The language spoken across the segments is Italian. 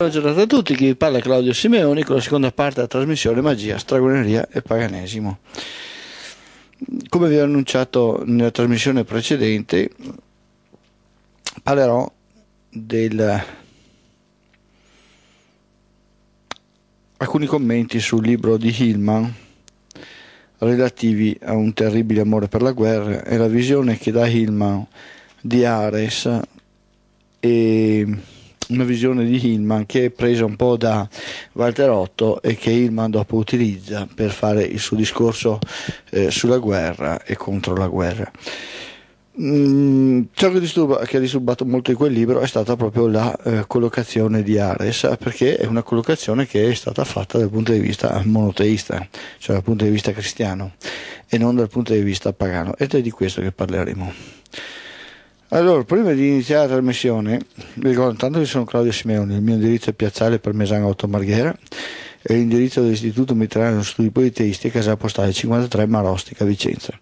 Buongiorno a tutti, chi vi parla è Claudio Simeoni con la seconda parte della trasmissione Magia, Stragoneria e Paganesimo. Come vi ho annunciato nella trasmissione precedente, parlerò del... alcuni commenti sul libro di Hillman relativi a un terribile amore per la guerra e la visione che dà Hillman di Ares e una visione di Hillman che è presa un po' da Walter Otto e che Hillman dopo utilizza per fare il suo discorso eh, sulla guerra e contro la guerra. Mm, ciò che, disturba, che, ha disturbato molto in quel libro è stata proprio la eh, collocazione di Ares, perché è una collocazione che è stata fatta dal punto di vista monoteista, cioè dal punto di vista cristiano, e non dal punto di vista pagano, ed è di questo che parleremo. Allora, prima di iniziare la trasmissione, vi ricordo intanto che sono Claudio Simeone, il mio indirizzo è Piazzale Parmesano 8 Marghera e l'indirizzo dell'Istituto Mediterraneo Studi Politeisti e Casa Postale 53 Marostica, Vicenza.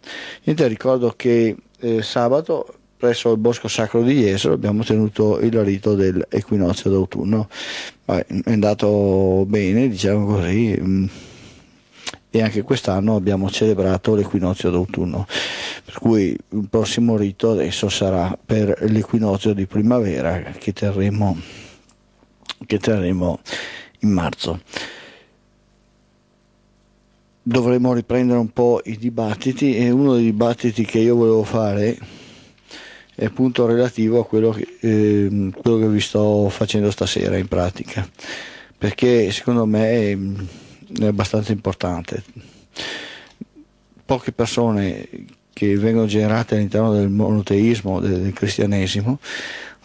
Niente, ricordo che eh, sabato presso il Bosco Sacro di Jesolo abbiamo tenuto il rito dell'equinozio d'autunno. Beh, è andato bene, diciamo così. Mh mm e anche quest'anno abbiamo celebrato l'equinozio d'autunno, per cui il prossimo rito adesso sarà per l'equinozio di primavera che terremo, che terremo in marzo dovremmo riprendere un po' i dibattiti e uno dei dibattiti che io volevo fare è appunto relativo a quello che, eh, quello che vi sto facendo stasera in pratica perché secondo me ehm, abbastanza importante. Poche persone che vengono generate all'interno del monoteismo, del, del cristianesimo,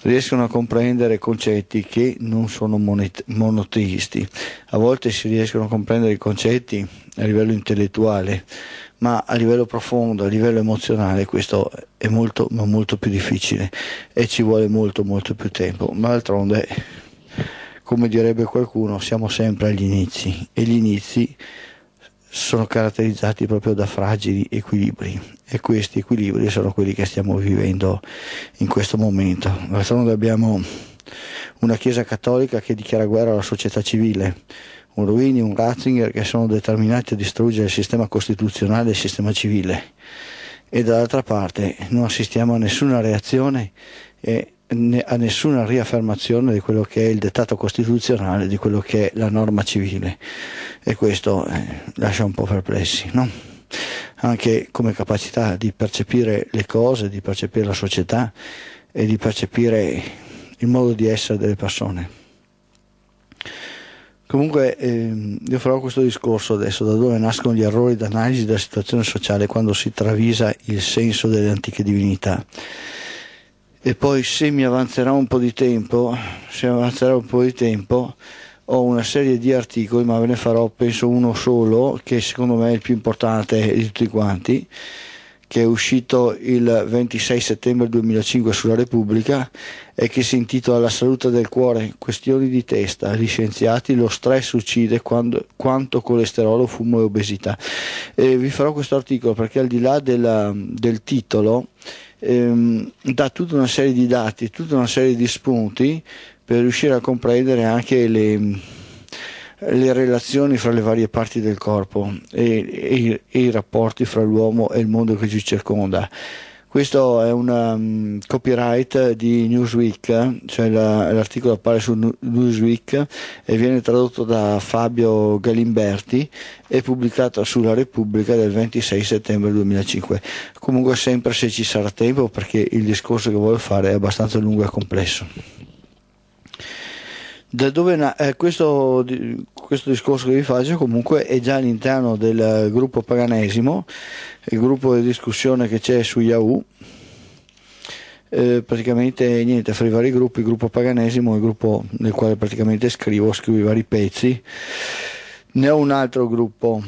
riescono a comprendere concetti che non sono monoteisti. A volte si riescono a comprendere i concetti a livello intellettuale, ma a livello profondo, a livello emozionale, questo è molto, molto più difficile e ci vuole molto, molto più tempo. Ma d'altronde come direbbe qualcuno, siamo sempre agli inizi e gli inizi sono caratterizzati proprio da fragili equilibri e questi equilibri sono quelli che stiamo vivendo in questo momento. D'altronde abbiamo una Chiesa cattolica che dichiara guerra alla società civile, un Ruini, un Ratzinger che sono determinati a distruggere il sistema costituzionale e il sistema civile e dall'altra parte non assistiamo a nessuna reazione e a nessuna riaffermazione di quello che è il dettato costituzionale, di quello che è la norma civile e questo eh, lascia un po' perplessi, no? anche come capacità di percepire le cose, di percepire la società e di percepire il modo di essere delle persone. Comunque ehm, io farò questo discorso adesso, da dove nascono gli errori d'analisi della situazione sociale quando si travisa il senso delle antiche divinità e poi se mi avanzerà un po' di tempo, se avanzerà un po' di tempo, ho una serie di articoli, ma ve ne farò penso uno solo, che secondo me è il più importante di tutti quanti, che è uscito il 26 settembre 2005 sulla Repubblica e che si intitola La salute del cuore, questioni di testa, gli scienziati, lo stress uccide quando, quanto colesterolo, fumo e obesità. E vi farò questo articolo perché al di là della, del titolo, ehm, dà tutta una serie di dati, tutta una serie di spunti per riuscire a comprendere anche le, le relazioni fra le varie parti del corpo e, e, e i rapporti fra l'uomo e il mondo che ci circonda. Questo è un um, copyright di Newsweek, cioè la, l'articolo appare su Newsweek e viene tradotto da Fabio Galimberti e pubblicato sulla Repubblica del 26 settembre 2005. Comunque sempre se ci sarà tempo perché il discorso che voglio fare è abbastanza lungo e complesso. Da dove na- eh, questo questo discorso che vi faccio comunque è già all'interno del gruppo paganesimo, il gruppo di discussione che c'è su Yahoo. Eh, praticamente niente, fra i vari gruppi, il gruppo paganesimo, il gruppo nel quale praticamente scrivo, scrivo i vari pezzi. Ne ho un altro gruppo,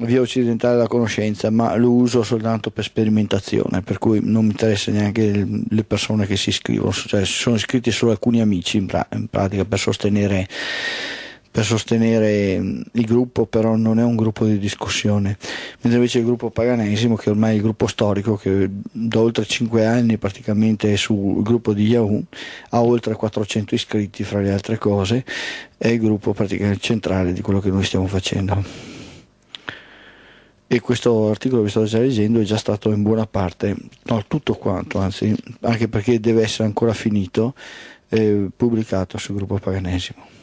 via occidentale della conoscenza, ma lo uso soltanto per sperimentazione, per cui non mi interessa neanche le persone che si iscrivono, cioè sono iscritti solo alcuni amici in, pra- in pratica per sostenere per sostenere mm, il gruppo, però non è un gruppo di discussione, mentre invece il gruppo Paganesimo, che ormai è il gruppo storico, che da oltre 5 anni praticamente è sul gruppo di Yahoo, ha oltre 400 iscritti fra le altre cose, è il gruppo praticamente centrale di quello che noi stiamo facendo e questo articolo che sto già leggendo è già stato in buona parte, no tutto quanto anzi, anche perché deve essere ancora finito, eh, pubblicato sul gruppo Paganesimo.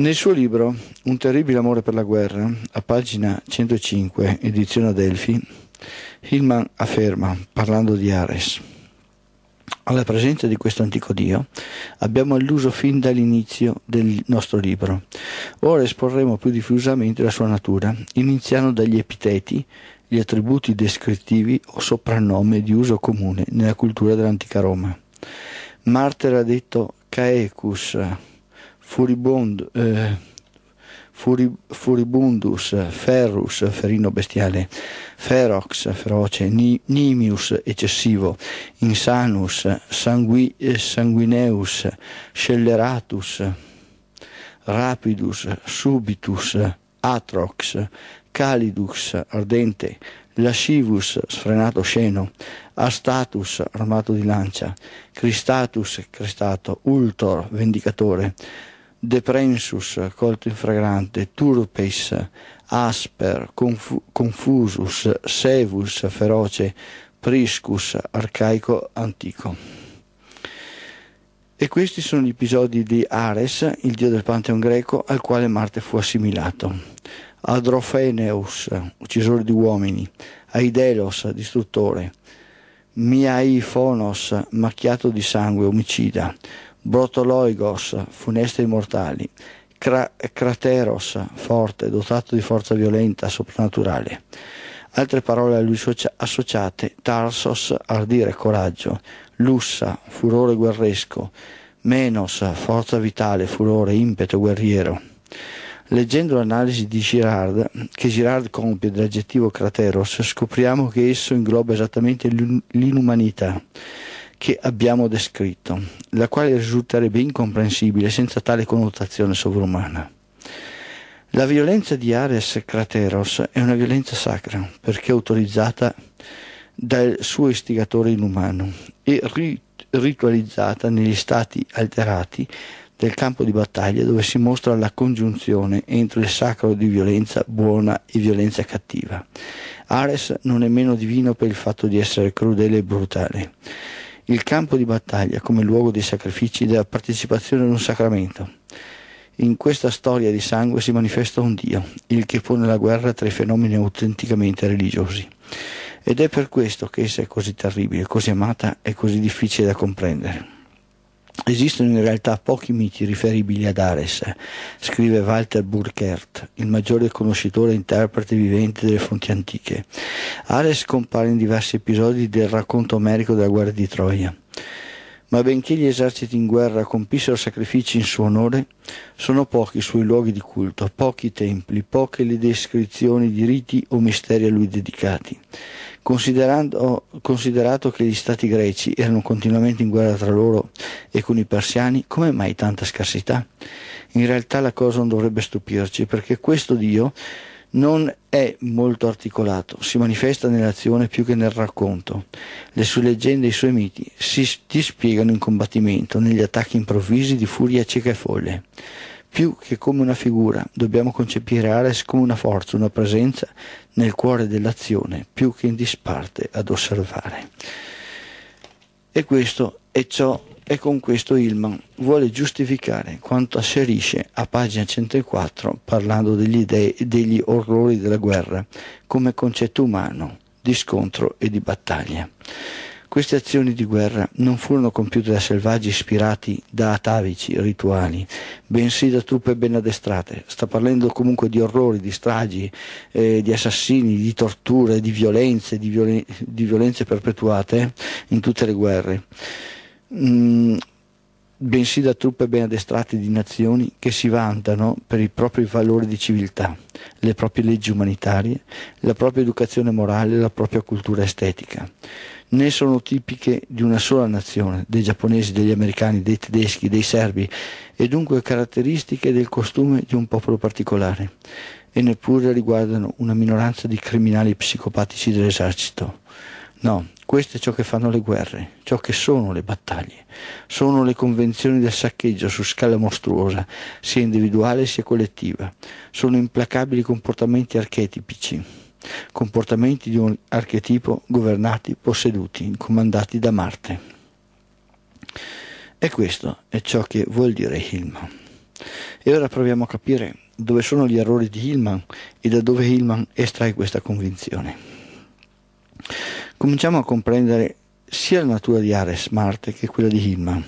Nel suo libro Un terribile amore per la guerra, a pagina 105, edizione Adelphi, Hillman afferma, parlando di Ares, alla presenza di questo antico Dio abbiamo alluso fin dall'inizio del nostro libro. Ora esporremo più diffusamente la sua natura, iniziando dagli epiteti, gli attributi descrittivi o soprannome di uso comune nella cultura dell'antica Roma. Marte ha detto Caecus, furibondo, eh, furib furibundus, ferrus, ferino bestiale, ferox, feroce, ni, nimius, eccessivo, insanus, sangui, eh, sanguineus, scelleratus, rapidus, subitus, atrox, calidus, ardente, lascivus, sfrenato sceno, astatus, armato di lancia, cristatus, crestato, ultor, vendicatore, Deprensus, colto in fragrante, Turpes, Asper, confu Confusus, Sevus, feroce, Priscus, arcaico, antico. E questi sono gli episodi di Ares, il dio del Panteon greco, al quale Marte fu assimilato. Adrofeneus, uccisore di uomini, Aidelos, distruttore, Miaifonos, macchiato di sangue, omicida, Brotoloigos, funeste immortali, Cra- Crateros, forte, dotato di forza violenta, soprannaturale. Altre parole a lui socia- associate, Tarsos, ardire, coraggio, Lussa, furore guerresco, Menos, forza vitale, furore, impeto guerriero. Leggendo l'analisi di Girard, che Girard compie dell'aggettivo crateros, scopriamo che esso ingloba esattamente l'inumanità che abbiamo descritto, la quale risulterebbe incomprensibile senza tale connotazione sovrumana. La violenza di Ares Crateros è una violenza sacra perché autorizzata dal suo istigatore inumano e ritualizzata negli stati alterati del campo di battaglia dove si mostra la congiunzione entro il sacro di violenza buona e violenza cattiva. Ares non è meno divino per il fatto di essere crudele e brutale il campo di battaglia come luogo dei sacrifici e della partecipazione ad un sacramento. In questa storia di sangue si manifesta un Dio, il che pone la guerra tra i fenomeni autenticamente religiosi. Ed è per questo che essa è così terribile, così amata e così difficile da comprendere. Esistono in realtà pochi miti riferibili ad Ares, scrive Walter Burkert, il maggiore conoscitore e interprete vivente delle fonti antiche. Ares compare in diversi episodi del racconto omerico della guerra di Troia. Ma benché gli eserciti in guerra compissero sacrifici in suo onore, sono pochi i suoi luoghi di culto, pochi i templi, poche le descrizioni di riti o misteri a lui dedicati considerato che gli stati greci erano continuamente in guerra tra loro e con i persiani, come mai tanta scarsità? In realtà la cosa non dovrebbe stupirci, perché questo Dio non è molto articolato, si manifesta nell'azione più che nel racconto. Le sue leggende e i suoi miti si dispiegano in combattimento, negli attacchi improvvisi di furia cieca e folle. Più che come una figura, dobbiamo concepire Ares come una forza, una presenza nel cuore dell'azione, più che in disparte ad osservare. E questo è ciò e con questo Hillman vuole giustificare quanto asserisce a pagina 104 parlando degli, dei, degli orrori della guerra come concetto umano di scontro e di battaglia. Queste azioni di guerra non furono compiute da selvaggi ispirati da atavici rituali, bensì da truppe ben addestrate. Sta parlando comunque di orrori, di stragi, eh, di assassini, di torture, di violenze, di, violen- di violenze perpetuate in tutte le guerre. Mm bensì da truppe ben addestrate di nazioni che si vantano per i propri valori di civiltà, le proprie leggi umanitarie, la propria educazione morale la propria cultura estetica né sono tipiche di una sola nazione, dei giapponesi, degli americani, dei tedeschi, dei serbi, e dunque caratteristiche del costume di un popolo particolare, e neppure riguardano una minoranza di criminali psicopatici dell'esercito. No, questo è ciò che fanno le guerre, ciò che sono le battaglie. Sono le convenzioni del saccheggio su scala mostruosa, sia individuale sia collettiva. Sono implacabili comportamenti archetipici comportamenti di un archetipo governati, posseduti, comandati da Marte. E questo è ciò che vuol dire Hillman. E ora proviamo a capire dove sono gli errori di Hillman e da dove Hillman estrae questa convinzione. Cominciamo a comprendere sia la natura di Ares Marte che quella di Hillman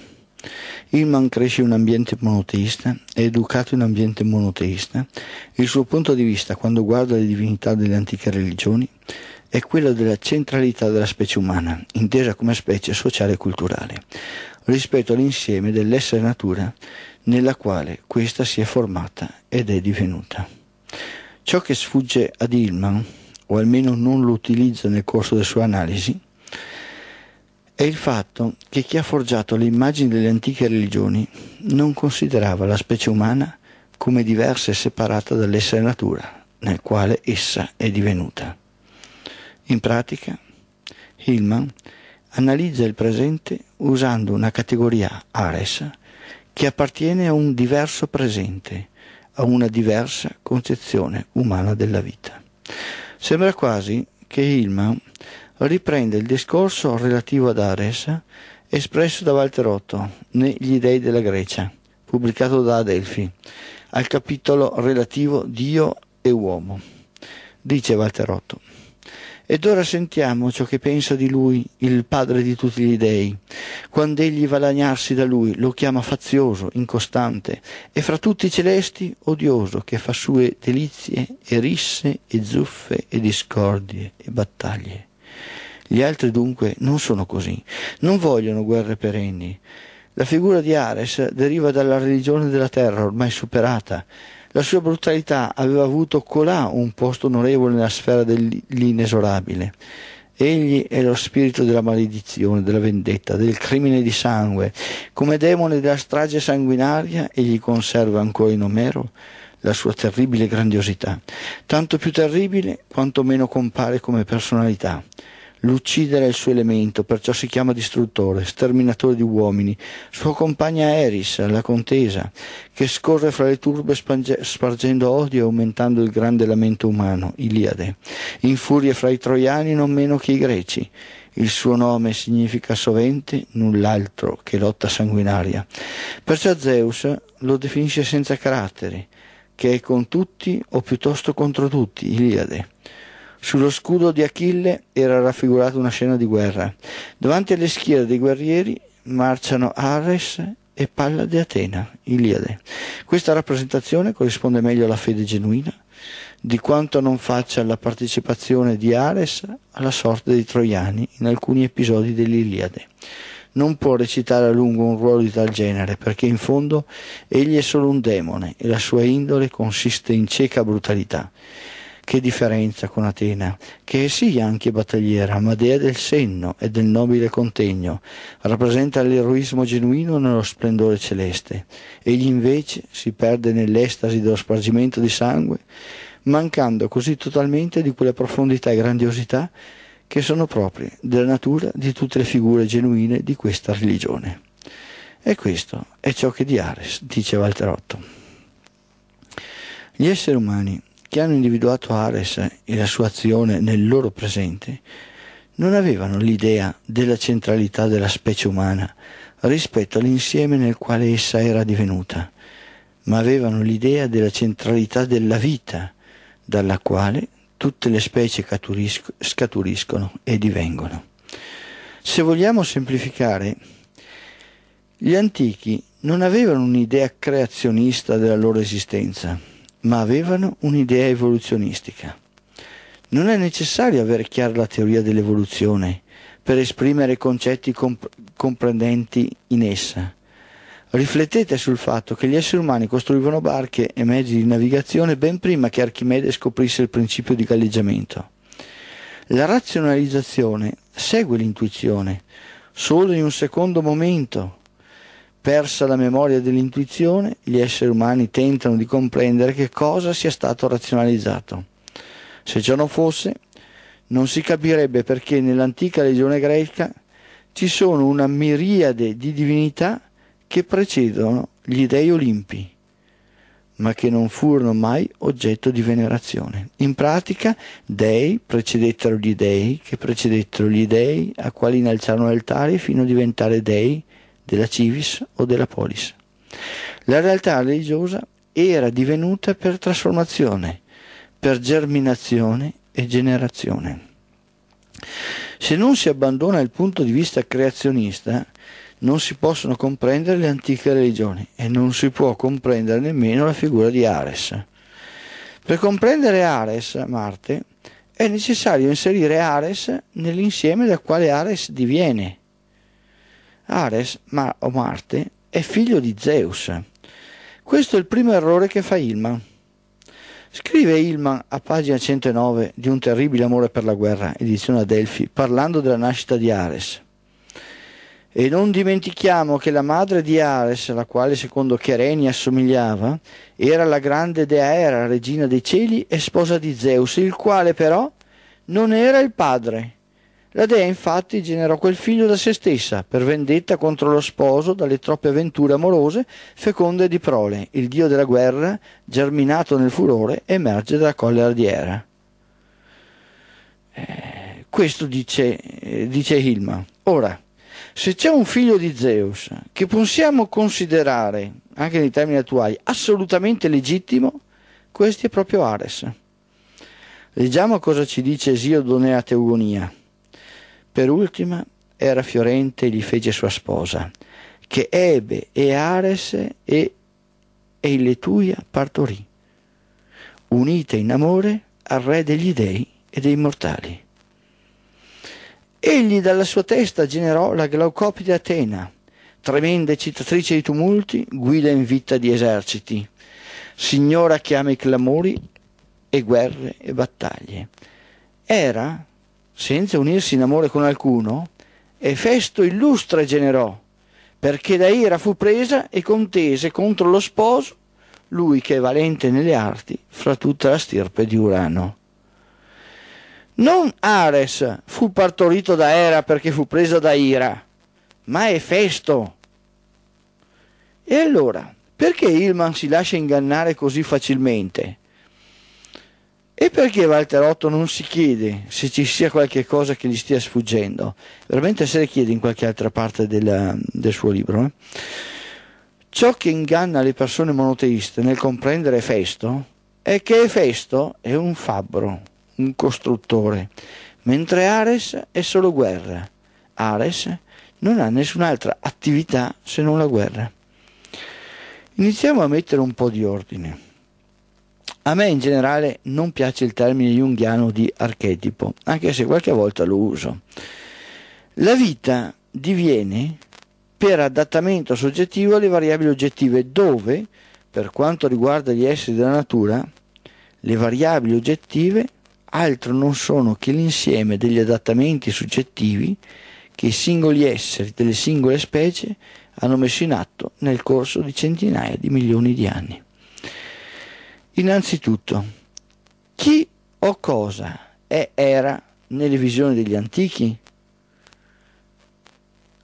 Hillman cresce in un ambiente monoteista, è educato in un ambiente monoteista, il suo punto di vista quando guarda le divinità delle antiche religioni è quello della centralità della specie umana, intesa come specie sociale e culturale, rispetto all'insieme dell'essere natura nella quale questa si è formata ed è divenuta. Ciò che sfugge ad Ilman, o almeno non lo utilizza nel corso della sua analisi, è il fatto che chi ha forgiato le immagini delle antiche religioni non considerava la specie umana come diversa e separata dall'essere natura nel quale essa è divenuta. In pratica, Hillman analizza il presente usando una categoria Ares che appartiene a un diverso presente, a una diversa concezione umana della vita. Sembra quasi che Hillman riprende il discorso relativo ad Ares, espresso da Valterotto negli Dei della Grecia, pubblicato da Adelphi, al capitolo relativo Dio e uomo. Dice Valterotto. Ed ora sentiamo ciò che pensa di lui, il padre di tutti gli dei, quando egli va a lagnarsi da lui, lo chiama fazioso, incostante, e fra tutti i celesti odioso, che fa sue delizie e risse e zuffe e discordie e battaglie. Gli altri dunque non sono così, non vogliono guerre perenni. La figura di Ares deriva dalla religione della terra ormai superata. La sua brutalità aveva avuto colà un posto onorevole nella sfera dell'inesorabile. Egli è lo spirito della maledizione, della vendetta, del crimine di sangue. Come demone della strage sanguinaria, egli conserva ancora in Omero la sua terribile grandiosità, tanto più terribile quanto meno compare come personalità. L'uccidere è il suo elemento, perciò si chiama distruttore, sterminatore di uomini. Sua compagna Eris, la contesa, che scorre fra le turbe spange- spargendo odio e aumentando il grande lamento umano, Iliade. In furia fra i troiani non meno che i greci. Il suo nome significa sovente null'altro che lotta sanguinaria. Perciò Zeus lo definisce senza caratteri, che è con tutti o piuttosto contro tutti, Iliade. Sullo scudo di Achille era raffigurata una scena di guerra. Davanti alle schiere dei guerrieri marciano Ares e Pallade Atena, Iliade. Questa rappresentazione corrisponde meglio alla fede genuina di quanto non faccia la partecipazione di Ares alla sorte dei troiani in alcuni episodi dell'Iliade. Non può recitare a lungo un ruolo di tal genere, perché in fondo egli è solo un demone e la sua indole consiste in cieca brutalità. Che differenza con Atena, che è sì anche battagliera, ma dea del senno e del nobile contegno, rappresenta l'eroismo genuino nello splendore celeste. Egli invece si perde nell'estasi dello spargimento di sangue, mancando così totalmente di quelle profondità e grandiosità che sono proprie della natura di tutte le figure genuine di questa religione. E questo è ciò che di Ares dice Walterotto. Gli esseri umani che hanno individuato Ares e la sua azione nel loro presente, non avevano l'idea della centralità della specie umana rispetto all'insieme nel quale essa era divenuta, ma avevano l'idea della centralità della vita, dalla quale tutte le specie scaturiscono e divengono. Se vogliamo semplificare, gli antichi non avevano un'idea creazionista della loro esistenza, ma avevano un'idea evoluzionistica. Non è necessario avere chiara la teoria dell'evoluzione per esprimere concetti comp- comprendenti in essa. Riflettete sul fatto che gli esseri umani costruivano barche e mezzi di navigazione ben prima che Archimede scoprisse il principio di galleggiamento. La razionalizzazione segue l'intuizione, solo in un secondo momento, Persa la memoria dell'intuizione, gli esseri umani tentano di comprendere che cosa sia stato razionalizzato. Se ciò non fosse, non si capirebbe perché nell'antica legione greca ci sono una miriade di divinità che precedono gli dei olimpi, ma che non furono mai oggetto di venerazione. In pratica, dei precedettero gli dei, che precedettero gli dei, a quali innalzarono altari fino a diventare dei, della civis o della polis. La realtà religiosa era divenuta per trasformazione, per germinazione e generazione. Se non si abbandona il punto di vista creazionista, non si possono comprendere le antiche religioni e non si può comprendere nemmeno la figura di Ares. Per comprendere Ares, Marte, è necessario inserire Ares nell'insieme da quale Ares diviene, Ares ma- o Marte è figlio di Zeus. Questo è il primo errore che fa Ilman. Scrive Ilman a pagina 109 di Un terribile amore per la guerra, edizione a Delfi, parlando della nascita di Ares. E non dimentichiamo che la madre di Ares, la quale secondo Chereni assomigliava, era la grande Deaera, regina dei cieli e sposa di Zeus, il quale però non era il padre, la dea infatti generò quel figlio da se stessa, per vendetta contro lo sposo dalle troppe avventure amorose, feconde di prole, il dio della guerra, germinato nel furore, emerge dalla collera di Era. Eh, questo dice, eh, dice Hilma. Ora, se c'è un figlio di Zeus che possiamo considerare, anche nei termini attuali, assolutamente legittimo, questo è proprio Ares. Leggiamo cosa ci dice Esiodo nella Teugonia. Per ultima era fiorente e gli fece sua sposa, che ebe e Ares e Eiletuia partorì, unite in amore al re degli dei e dei mortali. Egli dalla sua testa generò la Glaucopide Atena, tremenda eccitatrice di tumulti, guida in vita di eserciti, signora che ama i clamori e guerre e battaglie. Era senza unirsi in amore con alcuno, Efesto illustre generò, perché da ira fu presa e contese contro lo sposo, lui che è valente nelle arti fra tutta la stirpe di Urano. Non Ares fu partorito da Era perché fu presa da ira, ma Efesto. E allora, perché Ilman si lascia ingannare così facilmente? E perché Valterotto non si chiede se ci sia qualche cosa che gli stia sfuggendo? Veramente se le chiede in qualche altra parte della, del suo libro. Eh? Ciò che inganna le persone monoteiste nel comprendere Efesto è che Efesto è un fabbro, un costruttore, mentre Ares è solo guerra. Ares non ha nessun'altra attività se non la guerra. Iniziamo a mettere un po' di ordine. A me in generale non piace il termine junghiano di archetipo, anche se qualche volta lo uso. La vita diviene per adattamento soggettivo alle variabili oggettive, dove, per quanto riguarda gli esseri della natura, le variabili oggettive altro non sono che l'insieme degli adattamenti soggettivi che i singoli esseri delle singole specie hanno messo in atto nel corso di centinaia di milioni di anni. Innanzitutto, chi o cosa è Era nelle visioni degli antichi?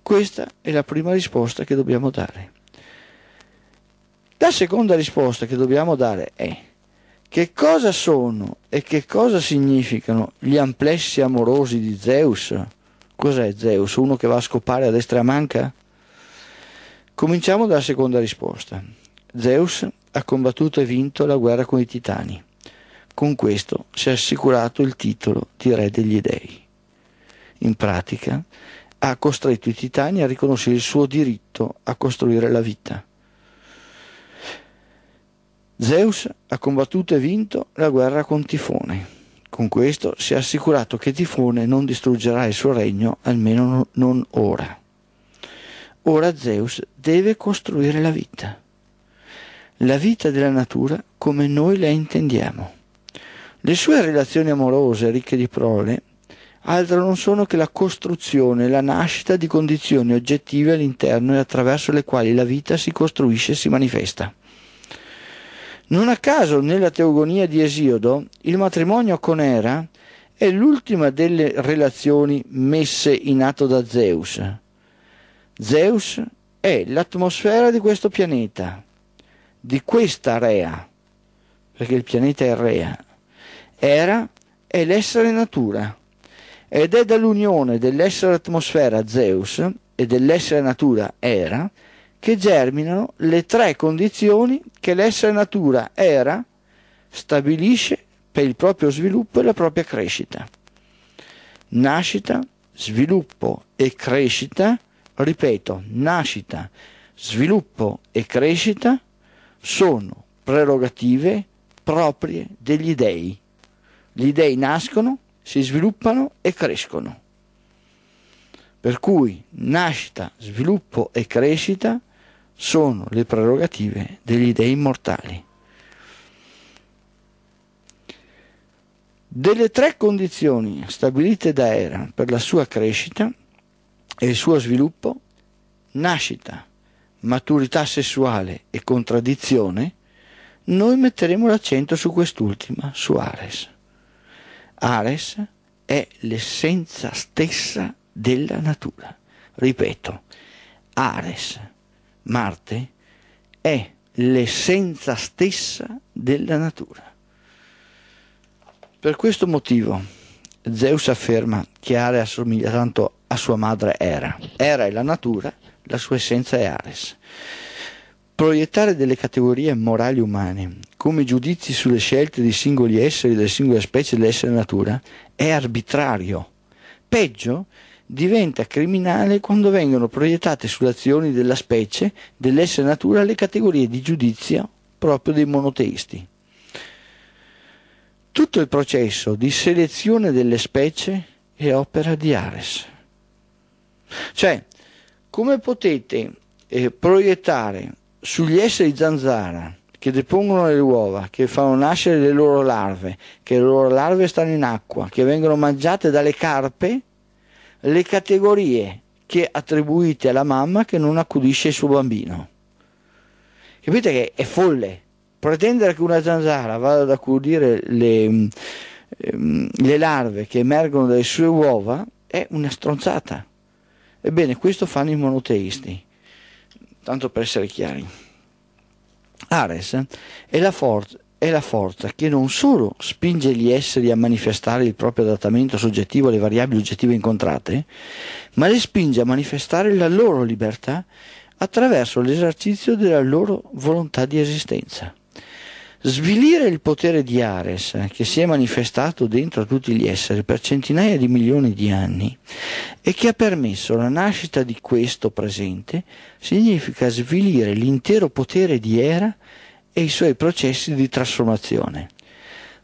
Questa è la prima risposta che dobbiamo dare. La seconda risposta che dobbiamo dare è che cosa sono e che cosa significano gli amplessi amorosi di Zeus? Cos'è Zeus? Uno che va a scopare a destra manca? Cominciamo dalla seconda risposta. Zeus ha combattuto e vinto la guerra con i Titani. Con questo si è assicurato il titolo di re degli dei. In pratica, ha costretto i Titani a riconoscere il suo diritto a costruire la vita. Zeus ha combattuto e vinto la guerra con Tifone. Con questo si è assicurato che Tifone non distruggerà il suo regno, almeno non ora. Ora Zeus deve costruire la vita la vita della natura come noi la intendiamo. Le sue relazioni amorose, ricche di prole, altro non sono che la costruzione, la nascita di condizioni oggettive all'interno e attraverso le quali la vita si costruisce e si manifesta. Non a caso nella teogonia di Esiodo il matrimonio con Era è l'ultima delle relazioni messe in atto da Zeus. Zeus è l'atmosfera di questo pianeta, di questa rea, perché il pianeta è rea, era è l'essere natura ed è dall'unione dell'essere atmosfera Zeus e dell'essere natura era che germinano le tre condizioni che l'essere natura era stabilisce per il proprio sviluppo e la propria crescita. Nascita, sviluppo e crescita, ripeto, nascita, sviluppo e crescita sono prerogative proprie degli dei. Gli dei nascono, si sviluppano e crescono. Per cui nascita, sviluppo e crescita sono le prerogative degli dei immortali. Delle tre condizioni stabilite da Era per la sua crescita e il suo sviluppo, nascita, maturità sessuale e contraddizione, noi metteremo l'accento su quest'ultima, su Ares. Ares è l'essenza stessa della natura. Ripeto, Ares, Marte, è l'essenza stessa della natura. Per questo motivo Zeus afferma che Ares assomiglia tanto a sua madre Era. Era è la natura la sua essenza è Ares. Proiettare delle categorie morali umane come giudizi sulle scelte dei singoli esseri, delle singole specie dell'essere natura, è arbitrario. Peggio diventa criminale quando vengono proiettate sulle azioni della specie, dell'essere natura, le categorie di giudizio proprio dei monoteisti. Tutto il processo di selezione delle specie è opera di Ares. Cioè, come potete eh, proiettare sugli esseri zanzara che depongono le uova, che fanno nascere le loro larve, che le loro larve stanno in acqua, che vengono mangiate dalle carpe, le categorie che attribuite alla mamma che non accudisce il suo bambino. Capite che è folle pretendere che una zanzara vada ad accudire le, mm, ehm, le larve che emergono dalle sue uova è una stronzata. Ebbene, questo fanno i monoteisti, tanto per essere chiari. Ares è la, for- è la forza che non solo spinge gli esseri a manifestare il proprio adattamento soggettivo alle variabili oggettive incontrate, ma le spinge a manifestare la loro libertà attraverso l'esercizio della loro volontà di esistenza. Svilire il potere di Ares, eh, che si è manifestato dentro a tutti gli esseri per centinaia di milioni di anni e che ha permesso la nascita di questo presente, significa svilire l'intero potere di Era e i suoi processi di trasformazione.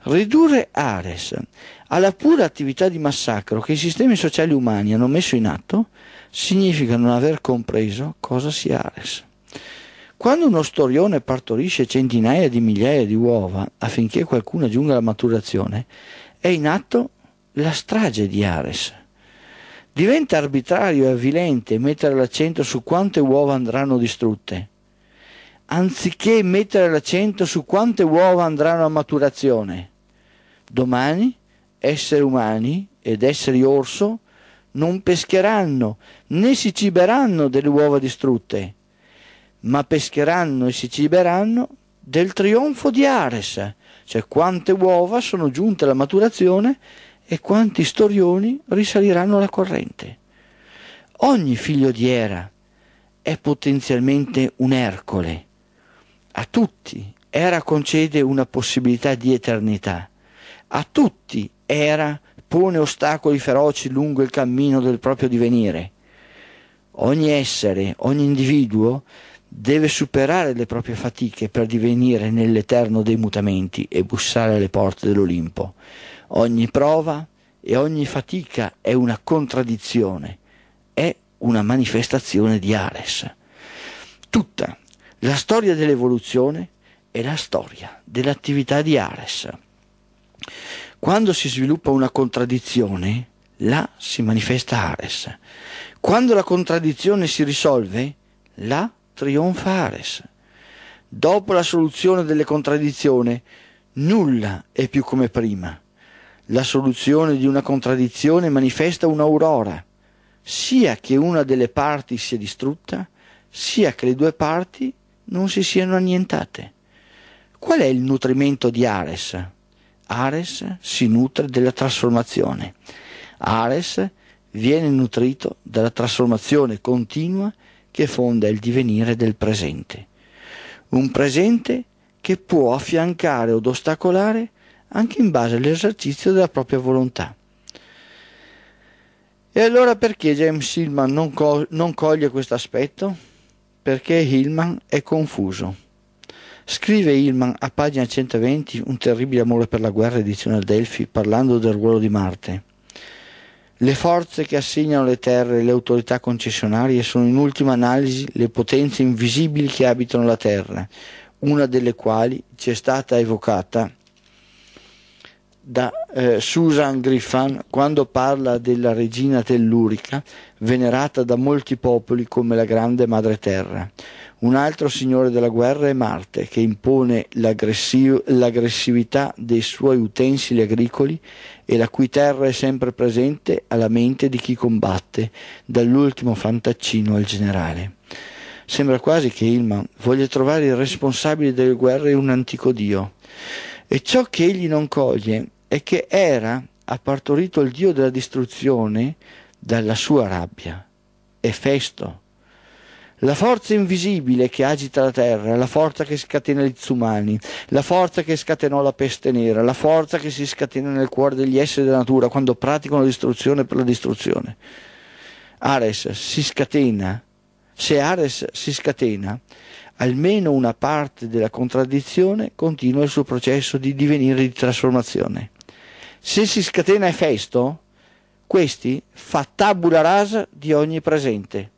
Ridurre Ares alla pura attività di massacro che i sistemi sociali umani hanno messo in atto significa non aver compreso cosa sia Ares. Quando uno storione partorisce centinaia di migliaia di uova affinché qualcuno giunga alla maturazione, è in atto la strage di Ares. Diventa arbitrario e avvilente mettere l'accento su quante uova andranno distrutte, anziché mettere l'accento su quante uova andranno a maturazione. Domani esseri umani ed esseri orso non pescheranno né si ciberanno delle uova distrutte ma pescheranno e si ciberanno del trionfo di Ares, cioè quante uova sono giunte alla maturazione e quanti storioni risaliranno alla corrente. Ogni figlio di Era è potenzialmente un Ercole. A tutti Era concede una possibilità di eternità. A tutti Era pone ostacoli feroci lungo il cammino del proprio divenire. Ogni essere, ogni individuo deve superare le proprie fatiche per divenire nell'eterno dei mutamenti e bussare alle porte dell'Olimpo. Ogni prova e ogni fatica è una contraddizione, è una manifestazione di Ares. Tutta la storia dell'evoluzione è la storia dell'attività di Ares. Quando si sviluppa una contraddizione, là si manifesta Ares. Quando la contraddizione si risolve, là si triunfares. Dopo la soluzione delle contraddizioni, nulla è più come prima. La soluzione di una contraddizione manifesta un'aurora, sia che una delle parti sia distrutta, sia che le due parti non si siano annientate. Qual è il nutrimento di Ares? Ares si nutre della trasformazione. Ares viene nutrito dalla trasformazione continua che fonda il divenire del presente. Un presente che può affiancare od ostacolare anche in base all'esercizio della propria volontà. E allora perché James Hillman non, co- non coglie questo aspetto? Perché Hillman è confuso. Scrive Hillman a pagina 120 Un terribile amore per la guerra, edizione al Delphi, parlando del ruolo di Marte. Le forze che assegnano le terre e le autorità concessionarie sono in ultima analisi le potenze invisibili che abitano la terra, una delle quali ci è stata evocata da eh, Susan Griffin quando parla della regina tellurica venerata da molti popoli come la grande madre terra. Un altro signore della guerra è Marte, che impone l'aggressiv- l'aggressività dei suoi utensili agricoli e la cui terra è sempre presente alla mente di chi combatte, dall'ultimo fantaccino al generale. Sembra quasi che Ilman voglia trovare il responsabile delle guerre un antico dio. E ciò che egli non coglie è che Era ha partorito il dio della distruzione dalla sua rabbia. Efesto, la forza invisibile che agita la terra, la forza che scatena gli zumani, la forza che scatenò la peste nera, la forza che si scatena nel cuore degli esseri della natura quando praticano la distruzione per la distruzione. Ares si scatena, se Ares si scatena, almeno una parte della contraddizione continua il suo processo di divenire di trasformazione. Se si scatena Efesto, questi fa tabula rasa di ogni presente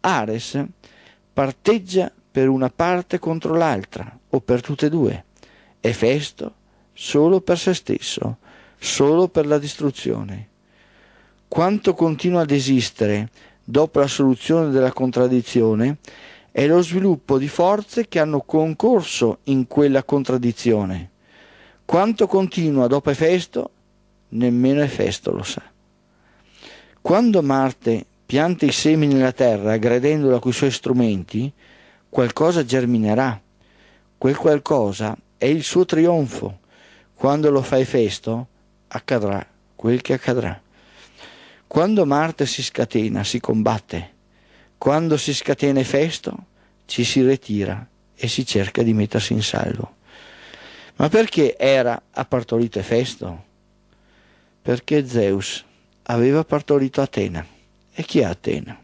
Ares parteggia per una parte contro l'altra o per tutte e due. Efesto solo per se stesso, solo per la distruzione. Quanto continua ad esistere dopo la soluzione della contraddizione è lo sviluppo di forze che hanno concorso in quella contraddizione. Quanto continua dopo Efesto, nemmeno Efesto lo sa. Quando Marte pianta i semi nella terra, aggredendola coi suoi strumenti, qualcosa germinerà. Quel qualcosa è il suo trionfo. Quando lo fai festo, accadrà quel che accadrà. Quando Marte si scatena, si combatte. Quando si scatena festo, ci si ritira e si cerca di mettersi in salvo. Ma perché Era ha partorito Efesto? Perché Zeus aveva partorito Atena e chi è Atena.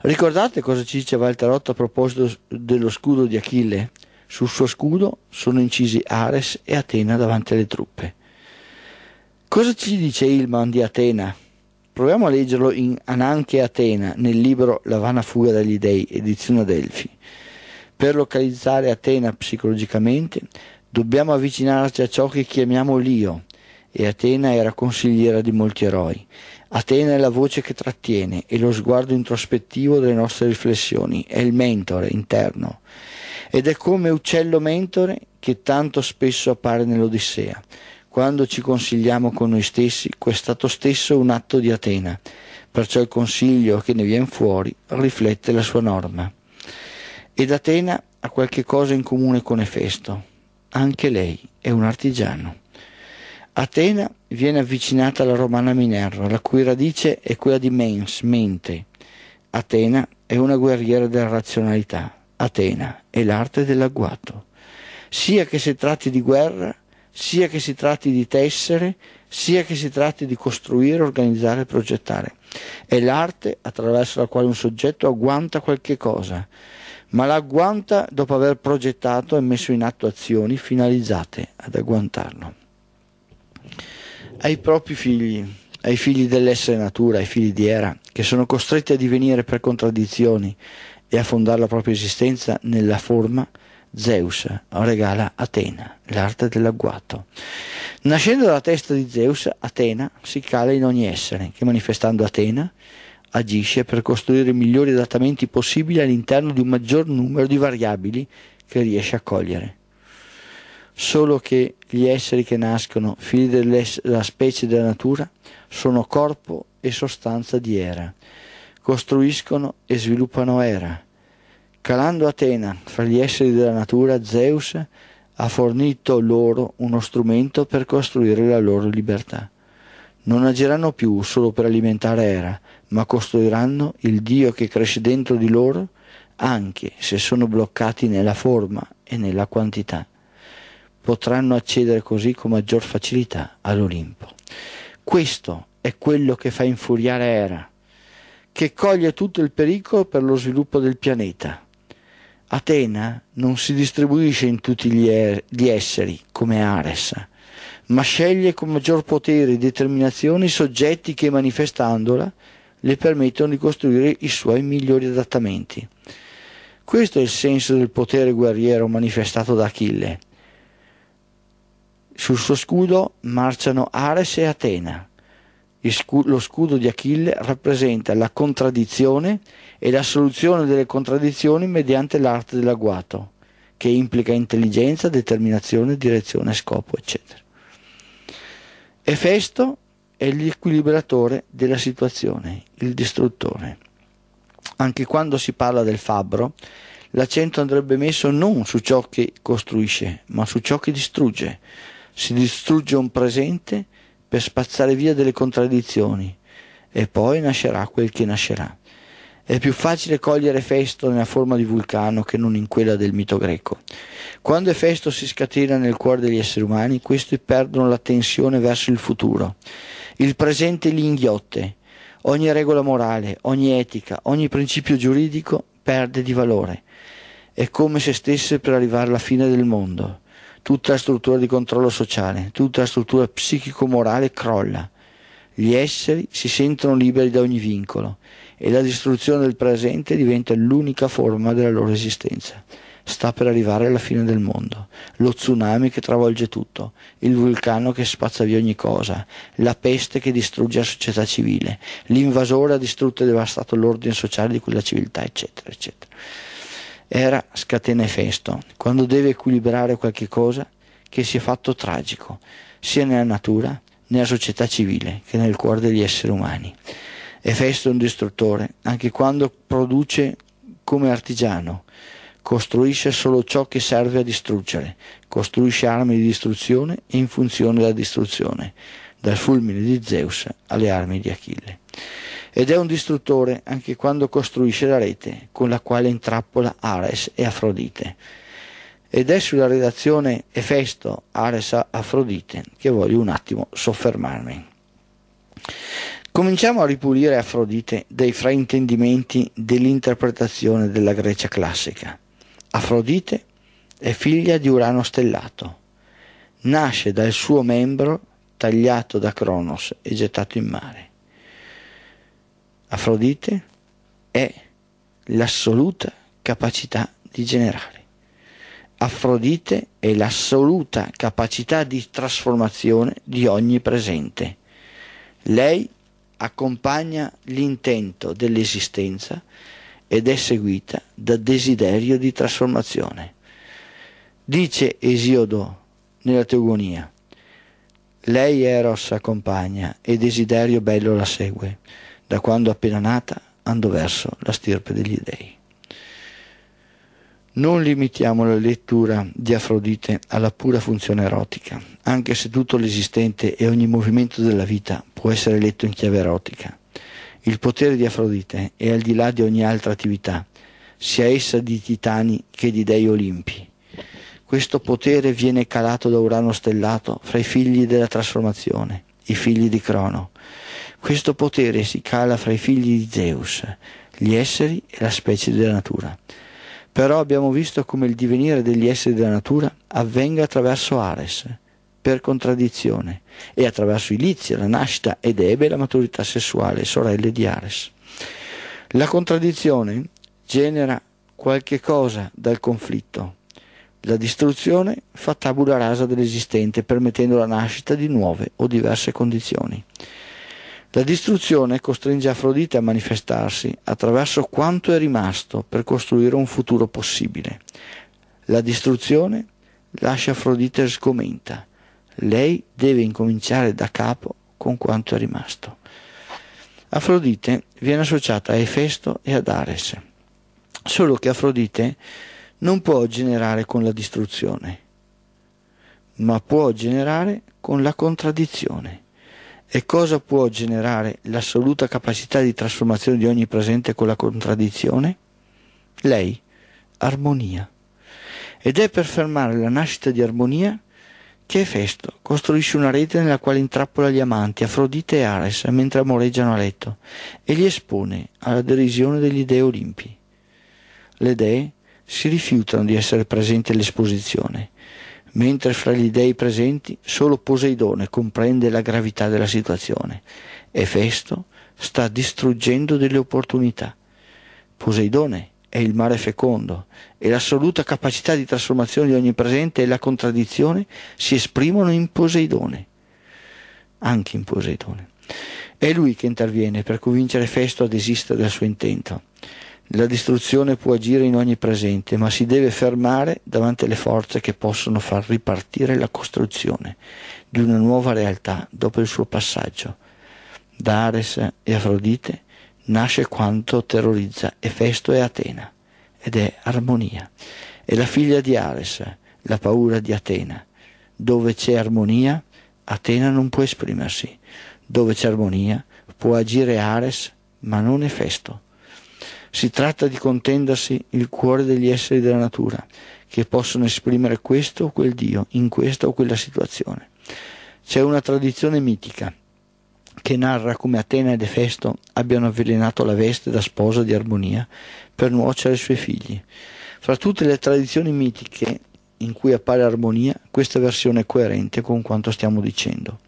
Ricordate cosa ci dice il a proposito dello scudo di Achille? Sul suo scudo sono incisi Ares e Atena davanti alle truppe. Cosa ci dice Ilman di Atena? Proviamo a leggerlo in Ananche Atena, nel libro La vana fuga dagli dei, edizione Adelphi. Per localizzare Atena psicologicamente dobbiamo avvicinarci a ciò che chiamiamo l'io, e Atena era consigliera di molti eroi Atena è la voce che trattiene e lo sguardo introspettivo delle nostre riflessioni, è il mentore interno. Ed è come uccello mentore che tanto spesso appare nell'Odissea. Quando ci consigliamo con noi stessi, quest'atto stesso è un atto di Atena, perciò il consiglio che ne viene fuori riflette la sua norma. Ed Atena ha qualche cosa in comune con Efesto. Anche lei è un artigiano. Atena viene avvicinata alla romana Minerva, la cui radice è quella di mens, mente. Atena è una guerriera della razionalità. Atena è l'arte dell'agguato. Sia che si tratti di guerra, sia che si tratti di tessere, sia che si tratti di costruire, organizzare e progettare. È l'arte attraverso la quale un soggetto agguanta qualche cosa, ma l'agguanta dopo aver progettato e messo in atto azioni finalizzate ad agguantarlo ai propri figli, ai figli dell'essere natura, ai figli di Era, che sono costretti a divenire per contraddizioni e a fondare la propria esistenza nella forma, Zeus regala Atena, l'arte dell'agguato. Nascendo dalla testa di Zeus, Atena si cala in ogni essere, che manifestando Atena agisce per costruire i migliori adattamenti possibili all'interno di un maggior numero di variabili che riesce a cogliere solo che gli esseri che nascono, figli della specie della natura, sono corpo e sostanza di era, costruiscono e sviluppano era. Calando Atena fra gli esseri della natura, Zeus ha fornito loro uno strumento per costruire la loro libertà. Non agiranno più solo per alimentare era, ma costruiranno il Dio che cresce dentro di loro, anche se sono bloccati nella forma e nella quantità potranno accedere così con maggior facilità all'Olimpo. Questo è quello che fa infuriare Era, che coglie tutto il pericolo per lo sviluppo del pianeta. Atena non si distribuisce in tutti gli, er- gli esseri come Ares, ma sceglie con maggior potere e determinazione i soggetti che manifestandola le permettono di costruire i suoi migliori adattamenti. Questo è il senso del potere guerriero manifestato da Achille, sul suo scudo marciano Ares e Atena. Scu- lo scudo di Achille rappresenta la contraddizione e la soluzione delle contraddizioni mediante l'arte dell'agguato, che implica intelligenza, determinazione, direzione, scopo, eccetera. Efesto è l'equilibratore della situazione, il distruttore. Anche quando si parla del fabbro, l'accento andrebbe messo non su ciò che costruisce, ma su ciò che distrugge si distrugge un presente per spazzare via delle contraddizioni e poi nascerà quel che nascerà. È più facile cogliere Festo nella forma di vulcano che non in quella del mito greco. Quando Efesto si scatena nel cuore degli esseri umani, questi perdono la tensione verso il futuro. Il presente li inghiotte. Ogni regola morale, ogni etica, ogni principio giuridico perde di valore. È come se stesse per arrivare alla fine del mondo tutta la struttura di controllo sociale, tutta la struttura psichico-morale crolla. Gli esseri si sentono liberi da ogni vincolo e la distruzione del presente diventa l'unica forma della loro esistenza. Sta per arrivare la fine del mondo, lo tsunami che travolge tutto, il vulcano che spazza via ogni cosa, la peste che distrugge la società civile, l'invasore ha distrutto e devastato l'ordine sociale di quella civiltà, eccetera, eccetera era scatenefesto, quando deve equilibrare qualche cosa che si è fatto tragico, sia nella natura, nella società civile, che nel cuore degli esseri umani. Efesto è un distruttore, anche quando produce come artigiano, costruisce solo ciò che serve a distruggere, costruisce armi di distruzione e in funzione della distruzione, dal fulmine di Zeus alle armi di Achille ed è un distruttore anche quando costruisce la rete con la quale intrappola Ares e Afrodite. Ed è sulla redazione Efesto, Ares, Afrodite che voglio un attimo soffermarmi. Cominciamo a ripulire Afrodite dai fraintendimenti dell'interpretazione della Grecia classica. Afrodite è figlia di Urano stellato. Nasce dal suo membro tagliato da Cronos e gettato in mare. Afrodite è l'assoluta capacità di generare. Afrodite è l'assoluta capacità di trasformazione di ogni presente. Lei accompagna l'intento dell'esistenza ed è seguita da desiderio di trasformazione. Dice Esiodo nella Teogonia, lei Eros accompagna e desiderio bello la segue da quando appena nata andò verso la stirpe degli dei. Non limitiamo la lettura di Afrodite alla pura funzione erotica, anche se tutto l'esistente e ogni movimento della vita può essere letto in chiave erotica. Il potere di Afrodite è al di là di ogni altra attività, sia essa di titani che di dei olimpi. Questo potere viene calato da Urano stellato fra i figli della trasformazione, i figli di Crono, questo potere si cala fra i figli di Zeus, gli esseri e la specie della natura. Però abbiamo visto come il divenire degli esseri della natura avvenga attraverso Ares, per contraddizione, e attraverso Ilizia, la nascita, ed Ebe, la maturità sessuale, sorelle di Ares. La contraddizione genera qualche cosa dal conflitto. La distruzione fa tabula rasa dell'esistente, permettendo la nascita di nuove o diverse condizioni. La distruzione costringe Afrodite a manifestarsi attraverso quanto è rimasto per costruire un futuro possibile. La distruzione lascia Afrodite sgomenta. Lei deve incominciare da capo con quanto è rimasto. Afrodite viene associata a Efesto e ad Ares, solo che Afrodite non può generare con la distruzione, ma può generare con la contraddizione. E cosa può generare l'assoluta capacità di trasformazione di ogni presente con la contraddizione? Lei, armonia. Ed è per fermare la nascita di armonia che Efesto costruisce una rete nella quale intrappola gli amanti, Afrodite e Ares, mentre amoreggiano a letto, e li espone alla derisione degli dei olimpi. Le dee si rifiutano di essere presenti all'esposizione, mentre fra gli dei presenti solo Poseidone comprende la gravità della situazione. Efesto sta distruggendo delle opportunità. Poseidone è il mare fecondo e l'assoluta capacità di trasformazione di ogni presente e la contraddizione si esprimono in Poseidone, anche in Poseidone. È lui che interviene per convincere Festo a desistere dal suo intento. La distruzione può agire in ogni presente, ma si deve fermare davanti alle forze che possono far ripartire la costruzione di una nuova realtà dopo il suo passaggio. Da Ares e Afrodite nasce quanto terrorizza Efesto e Atena, ed è armonia. È la figlia di Ares, la paura di Atena. Dove c'è armonia, Atena non può esprimersi. Dove c'è armonia, può agire Ares, ma non Efesto. Si tratta di contendersi il cuore degli esseri della natura, che possono esprimere questo o quel Dio, in questa o quella situazione. C'è una tradizione mitica che narra come Atena ed Efesto abbiano avvelenato la veste da sposa di Armonia per nuocere ai suoi figli. Fra tutte le tradizioni mitiche in cui appare Armonia, questa versione è coerente con quanto stiamo dicendo.